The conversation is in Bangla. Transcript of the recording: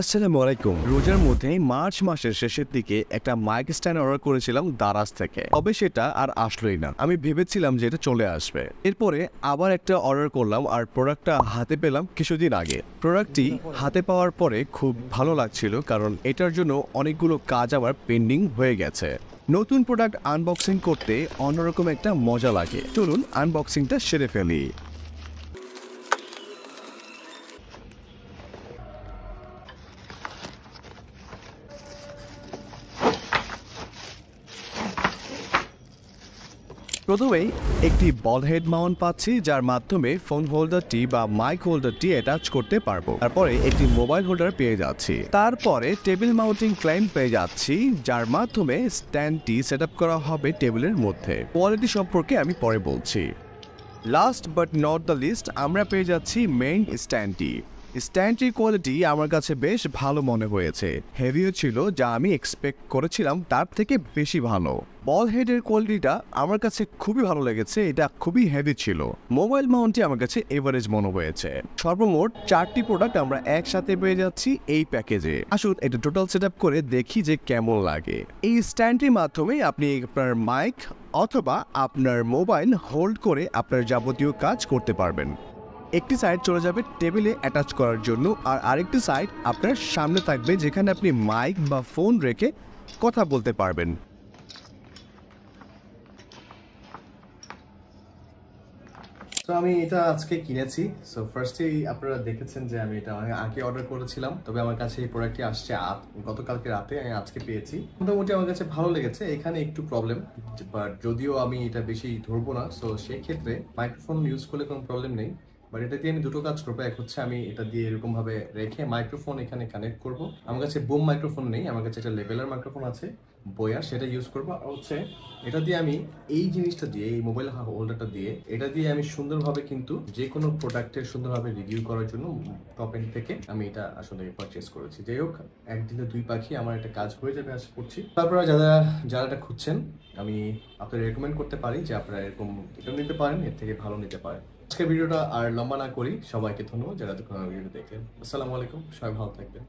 আসসালামু আলাইকুম রোজার মধ্যে মার্চ মাসের শেষের দিকে একটা মাইক স্ট্যান্ড অর্ডার করেছিলাম দারাজ থেকে তবে সেটা আর আসলোই না আমি ভেবেছিলাম যে এটা চলে আসবে এরপরে আবার একটা অর্ডার করলাম আর প্রোডাক্টটা হাতে পেলাম কিছুদিন আগে প্রোডাক্টটি হাতে পাওয়ার পরে খুব ভালো লাগছিল কারণ এটার জন্য অনেকগুলো কাজ আবার পেন্ডিং হয়ে গেছে নতুন প্রোডাক্ট আনবক্সিং করতে অন্যরকম একটা মজা লাগে চলুন আনবক্সিংটা সেরে ফেলি প্রথমেই একটি বল হেড মাউন্ট পাচ্ছি যার মাধ্যমে ফোন হোল্ডারটি বা মাইক হোল্ডারটি অ্যাটাচ করতে পারবো তারপরে একটি মোবাইল হোল্ডার পেয়ে যাচ্ছি তারপরে টেবিল মাউন্টিং ক্লাইম পেয়ে যাচ্ছি যার মাধ্যমে স্ট্যান্ডটি সেট করা হবে টেবিলের মধ্যে কোয়ালিটি সম্পর্কে আমি পরে বলছি last but not the least আমরা পেয়ে যাচ্ছি মেইন স্ট্যান্ডটি স্ট্যান্ডটির কোয়ালিটি আমার কাছে বেশ ভালো মনে হয়েছে হেভিও ছিল যা আমি এক্সপেক্ট করেছিলাম তার থেকে বেশি ভালো বল হেডের কোয়ালিটিটা আমার কাছে খুবই ভালো লেগেছে এটা খুবই হেভি ছিল মোবাইল মাউন্টটি আমার কাছে এভারেজ মনে হয়েছে সর্বমোট চারটি প্রোডাক্ট আমরা একসাথে পেয়ে যাচ্ছি এই প্যাকেজে আসুন এটা টোটাল সেট করে দেখি যে কেমন লাগে এই স্ট্যান্ডটির মাধ্যমে আপনি আপনার মাইক অথবা আপনার মোবাইল হোল্ড করে আপনার যাবতীয় কাজ করতে পারবেন একটি সাইড চলে যাবে টেবিলে অ্যাটাচ করার জন্য আর আরেকটি সাইড আপনার সামনে থাকবে যেখানে আপনি মাইক বা ফোন রেখে কথা বলতে পারবেন তো আমি এটা আজকে কিনেছি সো ফার্স্টেই আপনারা দেখেছেন যে আমি এটা অনেক আগে অর্ডার করেছিলাম তবে আমার কাছে এই প্রোডাক্টটি আসছে গতকালকে রাতে আমি আজকে পেয়েছি মোটামুটি আমার কাছে ভালো লেগেছে এখানে একটু প্রবলেম বাট যদিও আমি এটা বেশি ধরবো না সো সেক্ষেত্রে মাইক্রোফোন ইউজ করলে কোনো প্রবলেম নেই বাট এটা দিয়ে আমি দুটো কাজ করবো এক হচ্ছে আমি এটা দিয়ে এরকমভাবে রেখে মাইক্রোফোন এখানে কানেক্ট করব আমার কাছে বোম মাইক্রোফোন নেই আমার কাছে একটা লেভেলার মাইক্রোফোন আছে বয়া সেটা ইউজ করবো আর হচ্ছে এটা দিয়ে আমি এই জিনিসটা দিয়ে এই মোবাইল হোল্ডারটা দিয়ে এটা দিয়ে আমি সুন্দরভাবে কিন্তু যে কোনো প্রোডাক্টের সুন্দরভাবে রিভিউ করার জন্য টপ এন্ড থেকে আমি এটা আসলে পারচেস করেছি যাই হোক একদিনে দুই পাখি আমার একটা কাজ হয়ে যাবে আশা করছি তারপরে যারা যারা এটা খুঁজছেন আমি আপনারা রেকমেন্ড করতে পারি যে আপনারা এরকম এটা নিতে পারেন এর থেকে ভালো নিতে পারেন আজকের ভিডিওটা আর লম্বা না করি সবাইকে ধন্যবাদ যারা তখন ভিডিও দেখলেন আসসালামু আলাইকুম সবাই ভালো থাকবেন